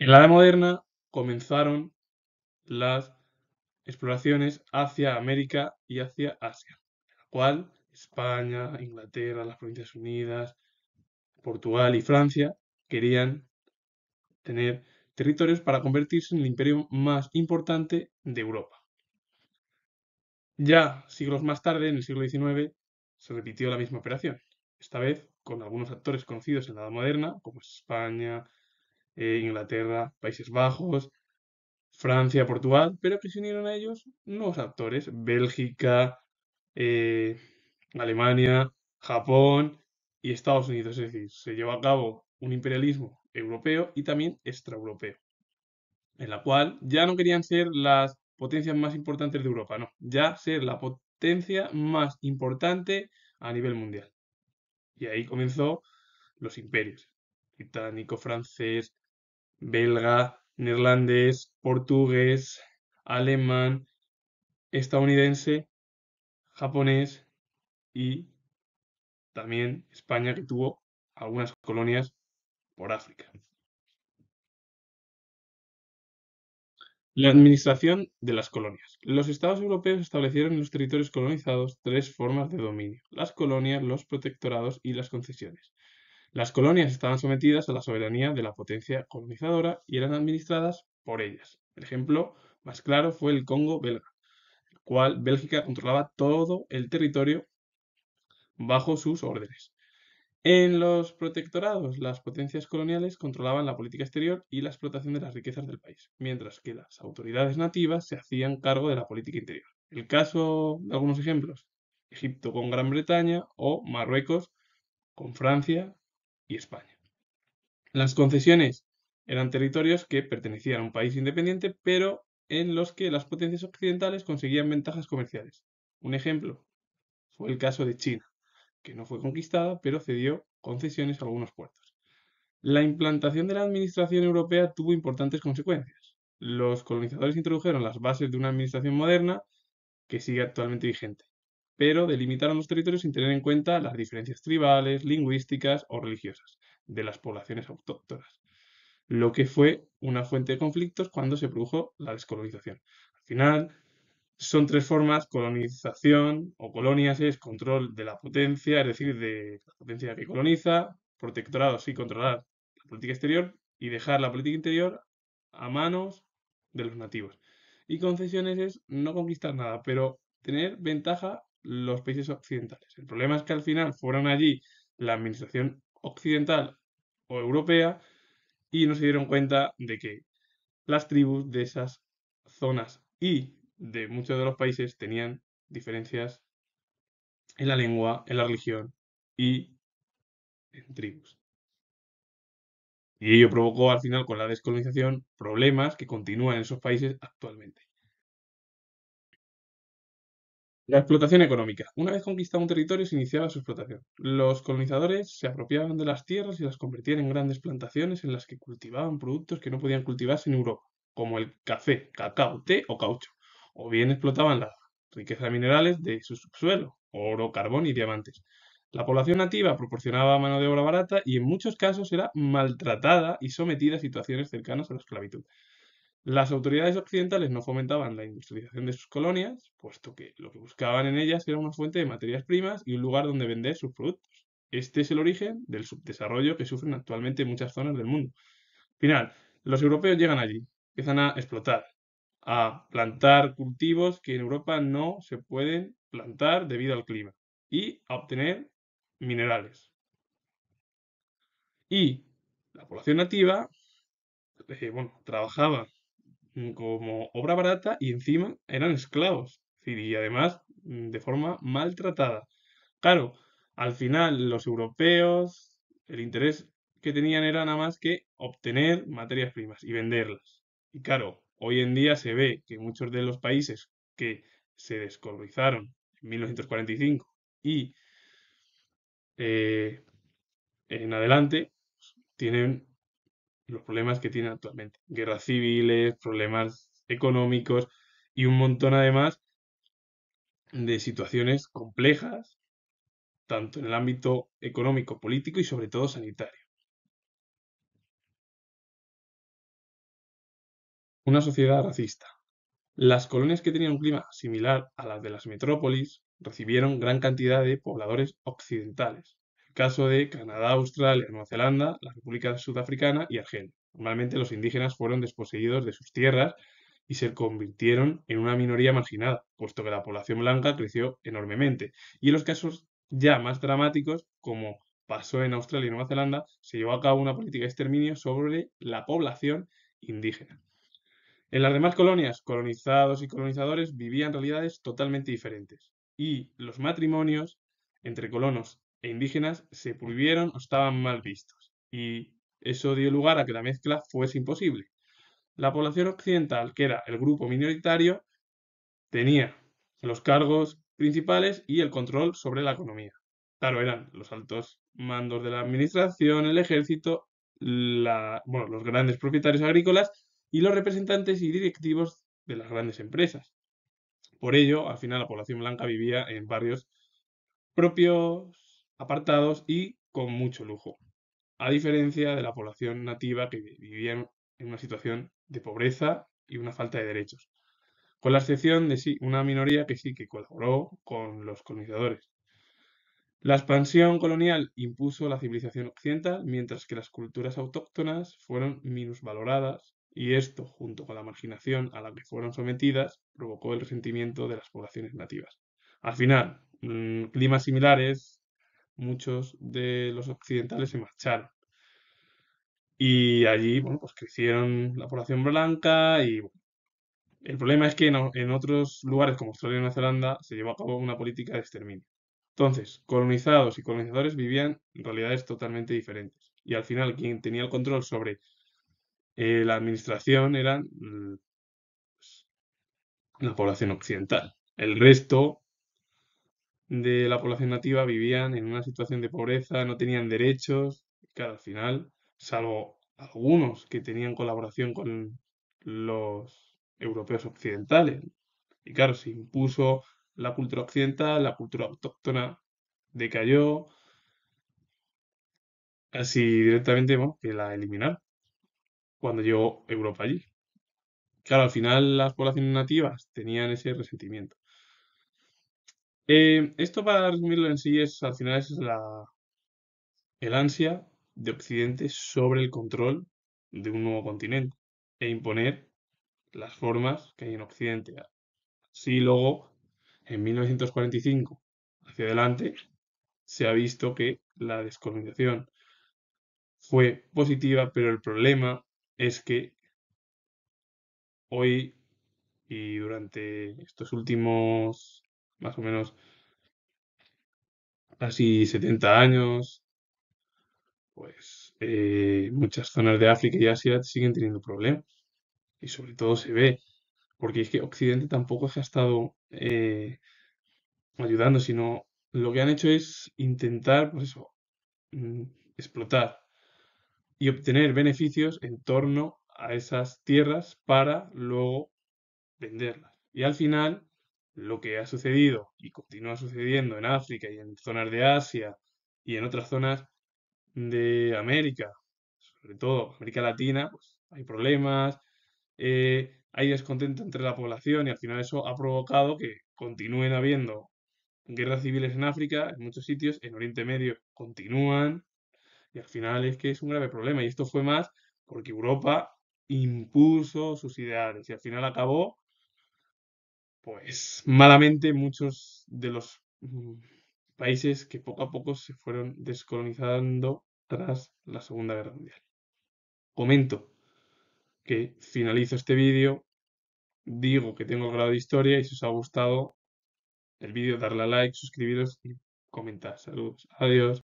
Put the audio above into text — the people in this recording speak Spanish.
En la Edad Moderna comenzaron las exploraciones hacia América y hacia Asia, en la cual España, Inglaterra, las Provincias Unidas, Portugal y Francia querían tener territorios para convertirse en el imperio más importante de Europa. Ya siglos más tarde, en el siglo XIX, se repitió la misma operación, esta vez con algunos actores conocidos en la Edad Moderna, como España, eh, Inglaterra, Países Bajos, Francia, Portugal, pero que se unieron a ellos nuevos actores, Bélgica, eh, Alemania, Japón y Estados Unidos. Es decir, se llevó a cabo un imperialismo europeo y también extraeuropeo, en la cual ya no querían ser las potencias más importantes de Europa, no, ya ser la potencia más importante a nivel mundial. Y ahí comenzó los imperios, británico, francés, belga, neerlandés, portugués, alemán, estadounidense, japonés y también España que tuvo algunas colonias por África. La administración de las colonias. Los estados europeos establecieron en los territorios colonizados tres formas de dominio, las colonias, los protectorados y las concesiones. Las colonias estaban sometidas a la soberanía de la potencia colonizadora y eran administradas por ellas. El ejemplo más claro fue el Congo belga, el cual Bélgica controlaba todo el territorio bajo sus órdenes. En los protectorados, las potencias coloniales controlaban la política exterior y la explotación de las riquezas del país, mientras que las autoridades nativas se hacían cargo de la política interior. El caso de algunos ejemplos, Egipto con Gran Bretaña o Marruecos con Francia, y España. Las concesiones eran territorios que pertenecían a un país independiente, pero en los que las potencias occidentales conseguían ventajas comerciales. Un ejemplo fue el caso de China, que no fue conquistada, pero cedió concesiones a algunos puertos. La implantación de la administración europea tuvo importantes consecuencias. Los colonizadores introdujeron las bases de una administración moderna que sigue actualmente vigente pero delimitaron los territorios sin tener en cuenta las diferencias tribales, lingüísticas o religiosas de las poblaciones autóctonas, lo que fue una fuente de conflictos cuando se produjo la descolonización. Al final, son tres formas, colonización o colonias es control de la potencia, es decir, de la potencia que coloniza, protectorado, sí, controlar la política exterior y dejar la política interior a manos de los nativos. Y concesiones es no conquistar nada, pero tener ventaja los países occidentales. El problema es que al final fueron allí la administración occidental o europea y no se dieron cuenta de que las tribus de esas zonas y de muchos de los países tenían diferencias en la lengua, en la religión y en tribus. Y ello provocó al final con la descolonización problemas que continúan en esos países actualmente. La explotación económica. Una vez conquistado un territorio se iniciaba su explotación. Los colonizadores se apropiaban de las tierras y las convertían en grandes plantaciones en las que cultivaban productos que no podían cultivarse en Europa, como el café, cacao, té o caucho. O bien explotaban las riqueza de minerales de su subsuelo, oro, carbón y diamantes. La población nativa proporcionaba mano de obra barata y en muchos casos era maltratada y sometida a situaciones cercanas a la esclavitud. Las autoridades occidentales no fomentaban la industrialización de sus colonias, puesto que lo que buscaban en ellas era una fuente de materias primas y un lugar donde vender sus productos. Este es el origen del subdesarrollo que sufren actualmente muchas zonas del mundo. Al final, los europeos llegan allí, empiezan a explotar, a plantar cultivos que en Europa no se pueden plantar debido al clima y a obtener minerales. Y la población nativa, eh, bueno, trabajaba Mm, como obra barata y encima eran esclavos. Y además mm, de forma maltratada. Claro, al final los europeos, el interés que tenían era nada más que obtener materias primas y venderlas. Y claro, hoy en día se ve que muchos de los países que se descolonizaron en 1945 y eh, en adelante pues, tienen los problemas que tiene actualmente. Guerras civiles, problemas económicos y un montón además de situaciones complejas, tanto en el ámbito económico, político y sobre todo sanitario. Una sociedad racista. Las colonias que tenían un clima similar a las de las metrópolis recibieron gran cantidad de pobladores occidentales, caso de Canadá, Australia, Nueva Zelanda, la República Sudafricana y Argelia. Normalmente los indígenas fueron desposeídos de sus tierras y se convirtieron en una minoría marginada, puesto que la población blanca creció enormemente. Y en los casos ya más dramáticos, como pasó en Australia y Nueva Zelanda, se llevó a cabo una política de exterminio sobre la población indígena. En las demás colonias, colonizados y colonizadores vivían realidades totalmente diferentes, y los matrimonios entre colonos e indígenas se prohibieron o estaban mal vistos, y eso dio lugar a que la mezcla fuese imposible. La población occidental, que era el grupo minoritario, tenía los cargos principales y el control sobre la economía. Claro, eran los altos mandos de la administración, el ejército, bueno, los grandes propietarios agrícolas y los representantes y directivos de las grandes empresas. Por ello, al final la población blanca vivía en barrios propios apartados y con mucho lujo, a diferencia de la población nativa que vivía en una situación de pobreza y una falta de derechos, con la excepción de sí, una minoría que sí que colaboró con los colonizadores. La expansión colonial impuso la civilización occidental, mientras que las culturas autóctonas fueron minusvaloradas y esto, junto con la marginación a la que fueron sometidas, provocó el resentimiento de las poblaciones nativas. Al final, mm, climas similares muchos de los occidentales se marcharon. Y allí, bueno, pues crecieron la población blanca y el problema es que en, otros lugares como Australia y Nueva Zelanda se llevó a cabo una política de exterminio. Entonces, colonizados y colonizadores vivían en realidades totalmente diferentes. Y al final, quien tenía el control sobre eh, la administración eran mm, pues, la población occidental. El resto de la población nativa vivían en una situación de pobreza, no tenían derechos, claro, al final, salvo algunos que tenían colaboración con los europeos occidentales, y claro, se impuso la cultura occidental, la cultura autóctona decayó, así directamente que la eliminaron cuando llegó Europa allí. Claro, al final las poblaciones nativas tenían ese resentimiento. Eh, esto para resumirlo en sí es, al final, es la, el ansia de Occidente sobre el control de un nuevo continente e imponer las formas que hay en Occidente. Así luego, en 1945 hacia adelante, se ha visto que la descolonización fue positiva, pero el problema es que hoy y durante estos últimos más o menos casi 70 años, pues eh, muchas zonas de África y Asia siguen teniendo problemas. Y sobre todo se ve, porque es que Occidente tampoco se ha estado eh, ayudando, sino lo que han hecho es intentar, pues eso, mm, explotar y obtener beneficios en torno a esas tierras para luego venderlas. Y al final lo que ha sucedido y continúa sucediendo en África y en zonas de Asia y en otras zonas de América, sobre todo América Latina, pues hay problemas, eh, hay descontento entre la población y al final eso ha provocado que continúen habiendo guerras civiles en África, en muchos sitios, en Oriente Medio continúan y al final es que es un grave problema y esto fue más porque Europa impuso sus ideales y al final acabó pues malamente muchos de los mm, países que poco a poco se fueron descolonizando tras la Segunda Guerra Mundial. Comento que finalizo este vídeo, digo que tengo el grado de historia y si os ha gustado el vídeo darle a like, suscribiros y comentar. Saludos, adiós.